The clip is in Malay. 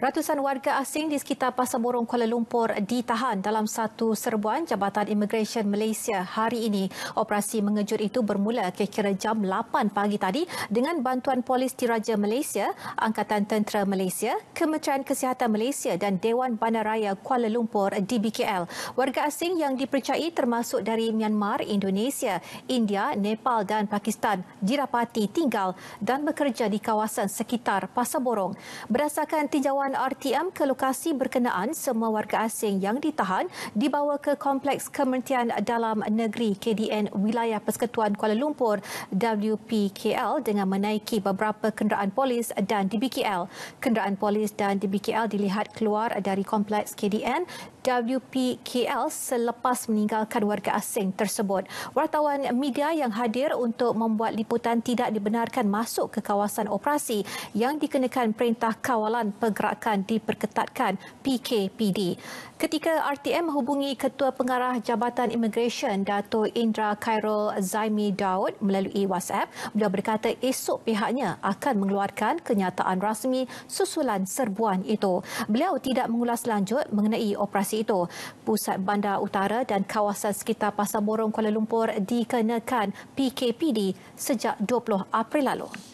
Ratusan warga asing di sekitar Pasar Borong Kuala Lumpur ditahan dalam satu serbuan Jabatan Immigration Malaysia hari ini. Operasi mengejut itu bermula kira-kira jam 8 pagi tadi dengan bantuan Polis Diraja Malaysia, Angkatan Tentera Malaysia, Kementerian Kesihatan Malaysia dan Dewan Bandaraya Kuala Lumpur DBKL. Warga asing yang dipercayai termasuk dari Myanmar, Indonesia, India, Nepal dan Pakistan dirapati tinggal dan bekerja di kawasan sekitar Pasar Borong. Berdasarkan tinjauan laporan RTM ke lokasi berkenaan semua warga asing yang ditahan dibawa ke Kompleks Kementerian Dalam Negeri KDN Wilayah Persekutuan Kuala Lumpur WPKL dengan menaiki beberapa kenderaan polis dan DBKL. Kenderaan polis dan DBKL dilihat keluar dari Kompleks KDN WPKL selepas meninggalkan warga asing tersebut. Wartawan media yang hadir untuk membuat liputan tidak dibenarkan masuk ke kawasan operasi yang dikenakan Perintah Kawalan Pergerakan akan diperketatkan PKPD. Ketika RTM menghubungi Ketua Pengarah Jabatan Immigration Dato Indra Khairul Zaimi Daud melalui WhatsApp, beliau berkata esok pihaknya akan mengeluarkan kenyataan rasmi susulan serbuan itu. Beliau tidak mengulas lanjut mengenai operasi itu. Pusat Bandar Utara dan kawasan sekitar Pasar Borong Kuala Lumpur dikenakan PKPD sejak 20 April lalu.